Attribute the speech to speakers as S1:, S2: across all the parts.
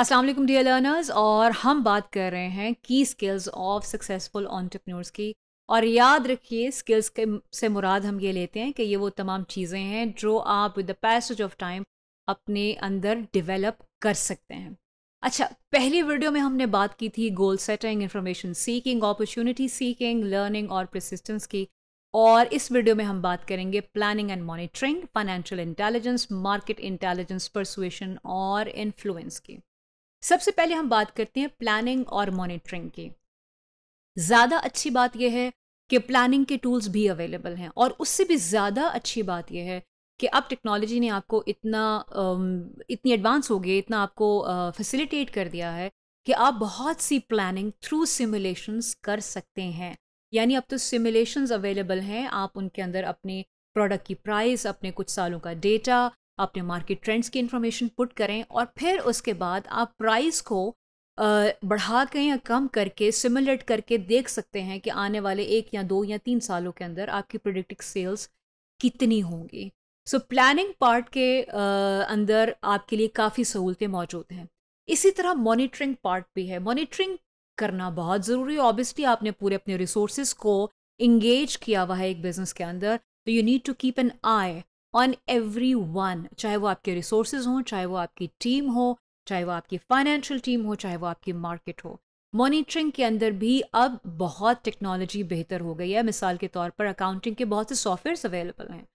S1: Aslam dear learners और हम बात कर रहे हैं की स्किल्स ऑफ सक्सेसफुल ऑन्टरप्रनोर्स की और याद रखिए स्किल्स के से मुराद हम ये लेते हैं कि ये वो तमाम चीज़ें हैं जो आप with the passage of time अपने अंदर डेवलप कर सकते हैं अच्छा पहली वीडियो में हमने बात की थी goal setting information seeking opportunity seeking learning और प्रसिस्टेंस की और इस वीडियो में हम बात करेंगे planning and monitoring financial intelligence market intelligence persuasion और इन्फ्लुएंस की सबसे पहले हम बात करते हैं प्लानिंग और मॉनिटरिंग की ज़्यादा अच्छी बात यह है कि प्लानिंग के टूल्स भी अवेलेबल हैं और उससे भी ज़्यादा अच्छी बात यह है कि अब टेक्नोलॉजी ने आपको इतना इतनी एडवांस हो गई इतना आपको फैसिलिटेट कर दिया है कि आप बहुत सी प्लानिंग थ्रू सिमुलेशंस कर सकते हैं यानी अब तो सिमुलेशंस अवेलेबल हैं आप उनके अंदर अपने प्रोडक्ट की प्राइस अपने कुछ सालों का डेटा अपने मार्केट ट्रेंड्स की इन्फॉर्मेशन पुट करें और फिर उसके बाद आप प्राइस को बढ़ा के या कम करके सिमुलेट करके देख सकते हैं कि आने वाले एक या दो या तीन सालों के अंदर आपकी प्रोडिक्टिव सेल्स कितनी होंगी सो प्लानिंग पार्ट के अंदर आपके लिए काफ़ी सहूलतें मौजूद हैं इसी तरह मॉनिटरिंग पार्ट भी है मॉनिटरिंग करना बहुत ज़रूरी है ऑब्वियसली आपने पूरे अपने रिसोर्स को इंगेज किया हुआ है एक बिजनेस के अंदर तो you need to keep an eye on everyone चाहे वो आपके रिसोर्सेज हों चाहे वो आपकी टीम हो चाहे वो आपकी फाइनेंशियल टीम हो चाहे वो आपकी मार्केट हो मॉनिटरिंग के अंदर भी अब बहुत टेक्नोलॉजी बेहतर हो गई है मिसाल के तौर पर अकाउंटिंग के बहुत से सॉफ्टवेयर्स अवेलेबल हैं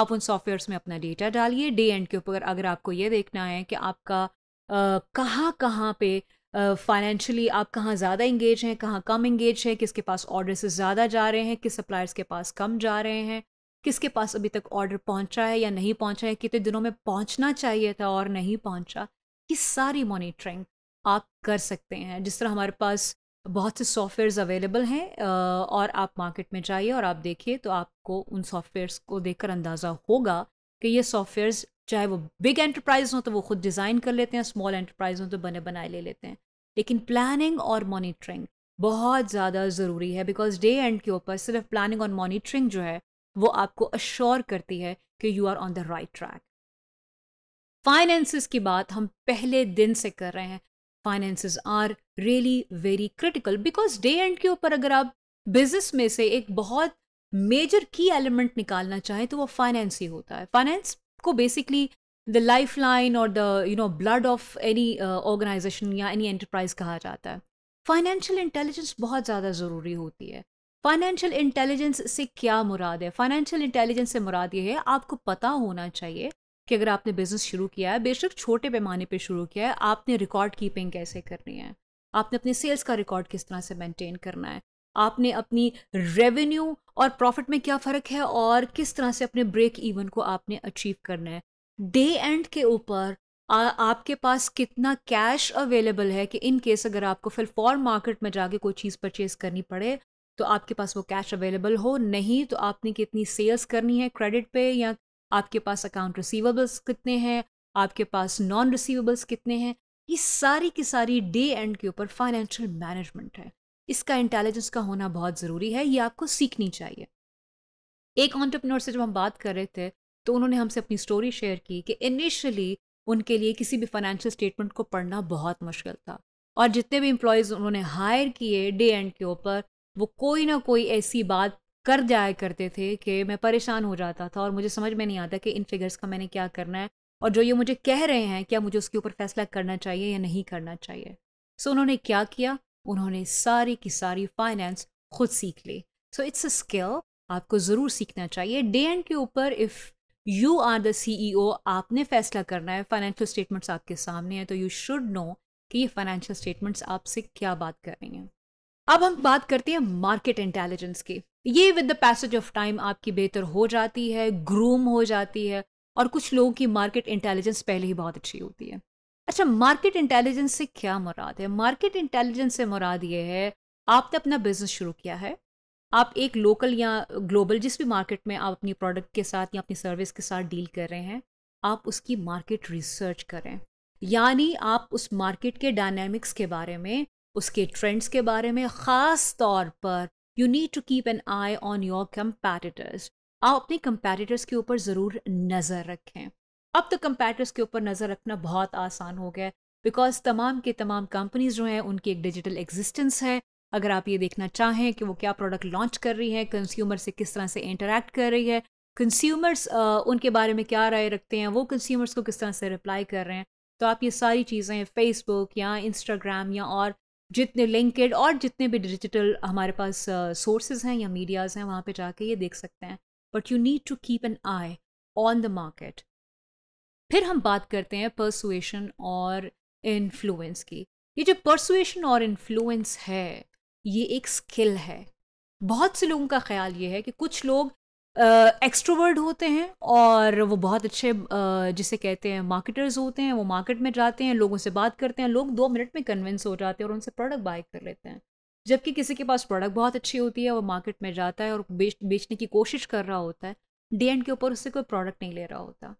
S1: आप उन सॉफ्टवेयर्स में अपना डेटा डालिए डे एंड के ऊपर अगर आपको ये देखना है कि आपका कहाँ कहाँ पे फाइनेंशियली आप कहाँ ज़्यादा इंगेज हैं कहाँ कम इंगेज है किसके पास ऑर्डर से ज़्यादा जा रहे हैं किस सप्लायर्स के पास कम जा रहे हैं किसके पास अभी तक ऑर्डर पहुंचा है या नहीं पहुंचा है कितने दिनों में पहुंचना चाहिए था और नहीं पहुंचा ये सारी मॉनिटरिंग आप कर सकते हैं जिस तरह हमारे पास बहुत से सॉफ्टवेयर्स अवेलेबल हैं और आप मार्केट में जाइए और आप देखिए तो आपको उन सॉफ्टवेयर्स को देखकर अंदाज़ा होगा कि ये सॉफ्टवेयर्स चाहे वो बिग एंटरप्राइज हों तो वो खुद डिज़ाइन कर लेते हैं स्मॉल एंटरप्राइज हों तो बने बनाए ले लेते हैं लेकिन प्लानिंग और मॉनिटरिंग बहुत ज़्यादा ज़रूरी है बिकॉज डे एंड के ऊपर सिर्फ प्लानिंग और मॉनिटरिंग जो है वो आपको अश्योर करती है कि you are on the right track finances की बात हम पहले दिन से कर रहे हैं finances are really very critical because day end के ऊपर अगर आप बिजनेस में से एक बहुत मेजर की एलिमेंट निकालना चाहें तो वो फाइनेंस ही होता है फाइनेंस को बेसिकली द लाइफ लाइन और the you know blood of any organization या एनी एंटरप्राइज कहा जाता है फाइनेंशियल इंटेलिजेंस बहुत ज़्यादा ज़रूरी होती है फाइनेंशियल इंटेलिजेंस से क्या मुराद है फाइनेंशियल इंटेलिजेंस से मुराद ये है आपको पता होना चाहिए कि अगर आपने बिजनेस शुरू किया है बेशक छोटे पैमाने पे शुरू किया है आपने रिकॉर्ड कीपिंग कैसे करनी है आपने अपने सेल्स का रिकॉर्ड किस तरह से मेंटेन करना है आपने अपनी रेवेन्यू और प्रॉफिट में क्या फ़र्क है और किस तरह से अपने ब्रेक इवन को आपने अचीव करना है डे एंड के ऊपर आपके पास कितना कैश अवेलेबल है कि इन केस अगर आपको फिर फॉर मार्केट में जाके कोई चीज़ परचेज करनी पड़े तो आपके पास वो कैश अवेलेबल हो नहीं तो आपने कितनी सेल्स करनी है क्रेडिट पे या आपके पास अकाउंट रिसीवेबल्स कितने हैं आपके पास नॉन रिसीवेबल्स कितने हैं ये सारी की सारी डे एंड के ऊपर फाइनेंशियल मैनेजमेंट है इसका इंटेलिजेंस का होना बहुत ज़रूरी है ये आपको सीखनी चाहिए एक ऑन्टरप्रनोर से जब हम बात कर रहे थे तो उन्होंने हमसे अपनी स्टोरी शेयर की कि इनिशियली उनके लिए किसी भी फाइनेंशियल स्टेटमेंट को पढ़ना बहुत मुश्किल था और जितने भी एम्प्लॉयज़ उन्होंने हायर किए डे एंड के ऊपर वो कोई ना कोई ऐसी बात कर जाया करते थे कि मैं परेशान हो जाता था और मुझे समझ में नहीं आता कि इन फिगर्स का मैंने क्या करना है और जो ये मुझे कह रहे हैं क्या मुझे उसके ऊपर फैसला करना चाहिए या नहीं करना चाहिए सो so, उन्होंने क्या किया उन्होंने सारी की सारी फाइनेंस खुद सीख ली सो इट्स अ स्किल आपको ज़रूर सीखना चाहिए डे एंड के ऊपर if you are the C आपने फैसला करना है फाइनेंशियल स्टेटमेंट्स आपके सामने हैं तो यू शुड नो कि ये फाइनेंशियल स्टेटमेंट्स आपसे क्या बात कर रही हैं अब हम बात करते हैं मार्केट इंटेलिजेंस की ये with the passage of time आपकी बेहतर हो जाती है ग्रूम हो जाती है और कुछ लोगों की मार्केट इंटेलिजेंस पहले ही बहुत अच्छी होती है अच्छा मार्केट इंटेलिजेंस से क्या मुराद है मार्केट इंटेलिजेंस से मुराद ये है आपने अपना बिजनेस शुरू किया है आप एक लोकल या ग्लोबल जिस भी मार्केट में आप अपनी प्रोडक्ट के साथ या अपनी सर्विस के साथ डील कर रहे हैं आप उसकी मार्केट रिसर्च करें यानी आप उस मार्केट के डायनेमिक्स के बारे में उसके ट्रेंड्स के बारे में ख़ास तौर पर you need to keep an eye on your competitors आप अपने कंपेटिटर्स के ऊपर ज़रूर नज़र रखें अब तो कंपेटिटर्स के ऊपर नज़र रखना बहुत आसान हो गया बिकॉज तमाम के तमाम कंपनीज जो हैं उनकी एक डिजिटल एग्जिस्टेंस है अगर आप ये देखना चाहें कि वो क्या प्रोडक्ट लॉन्च कर रही है कंज्यूमर से किस तरह से इंटरेक्ट कर रही है कंज्यूमर्स उनके बारे में क्या राय रखते हैं वो कंज्यूमर्स को किस तरह से रिप्लाई कर रहे हैं तो आप ये सारी चीज़ें फेसबुक या इंस्टाग्राम या और जितने लिंकड और जितने भी डिजिटल हमारे पास सोर्सेज uh, हैं या मीडियाज़ हैं वहाँ पे जाके ये देख सकते हैं but you need to keep an eye on the market फिर हम बात करते हैं परसुएशन और इन्फ्लुएंस की ये जो परसुएशन और इन्फ्लुएंस है ये एक स्किल है बहुत से लोगों का ख्याल ये है कि कुछ लोग एक्स्ट्रोवर्ड uh, होते हैं और वो बहुत अच्छे uh, जिसे कहते हैं मार्केटर्स होते हैं वो मार्केट में जाते हैं लोगों से बात करते हैं लोग दो मिनट में कन्विंस हो जाते हैं और उनसे प्रोडक्ट बाय कर लेते हैं जबकि किसी के पास प्रोडक्ट बहुत अच्छी होती है वो मार्केट में जाता है और बेच बेचने की कोशिश कर रहा होता है डी एंड के ऊपर उससे कोई प्रोडक्ट नहीं ले रहा होता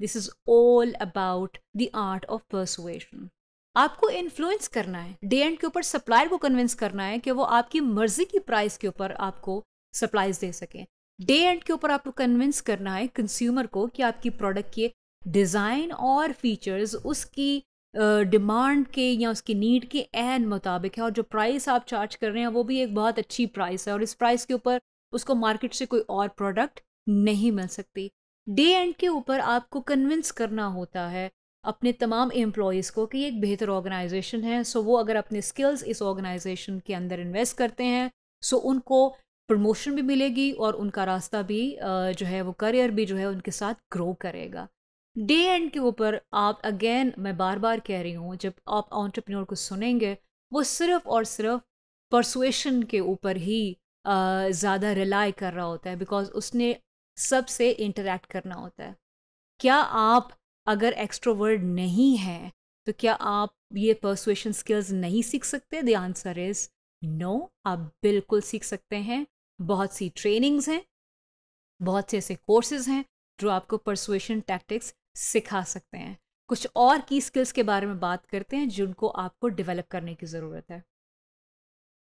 S1: this is all about the art of persuasion आपको इन्फ्लुएंस करना है डे एंड के ऊपर सप्लायर को कन्विंस करना है कि वो आपकी मर्जी की प्राइस के ऊपर आपको सप्लाइज दे सकें डे एंड के ऊपर आपको कन्विंस करना है कंज्यूमर को कि आपकी प्रोडक्ट के डिज़ाइन और फीचर्स उसकी डिमांड uh, के या उसकी नीड के एन मुताबिक है और जो प्राइस आप चार्ज कर रहे हैं वो भी एक बहुत अच्छी प्राइस है और इस प्राइस के ऊपर उसको मार्केट से कोई और प्रोडक्ट नहीं मिल सकती डे एंड के ऊपर आपको कन्विंस करना होता है अपने तमाम एम्प्लॉयज़ को कि एक बेहतर ऑर्गेनाइजेशन है सो वो अगर अपने स्किल्स इस ऑर्गेनाइजेशन के अंदर इन्वेस्ट करते हैं सो उनको प्रमोशन भी मिलेगी और उनका रास्ता भी जो है वो करियर भी जो है उनके साथ ग्रो करेगा डे एंड के ऊपर आप अगेन मैं बार बार कह रही हूँ जब आप ऑन्टरप्रनोर को सुनेंगे वो सिर्फ और सिर्फ परसुएशन के ऊपर ही ज़्यादा रिलाय कर रहा होता है बिकॉज उसने सबसे इंटरेक्ट करना होता है क्या आप अगर एक्स्ट्रोवर्ड नहीं हैं तो क्या आप ये परसुएशन स्किल्स नहीं सीख सकते द आंसर इज़ नो आप बिल्कुल सीख सकते हैं बहुत सी ट्रेनिंग्स हैं बहुत से ऐसे कोर्सेज हैं जो आपको परसुएशन टैक्टिक्स सिखा सकते हैं कुछ और की स्किल्स के बारे में बात करते हैं जिनको आपको डेवलप करने की ज़रूरत है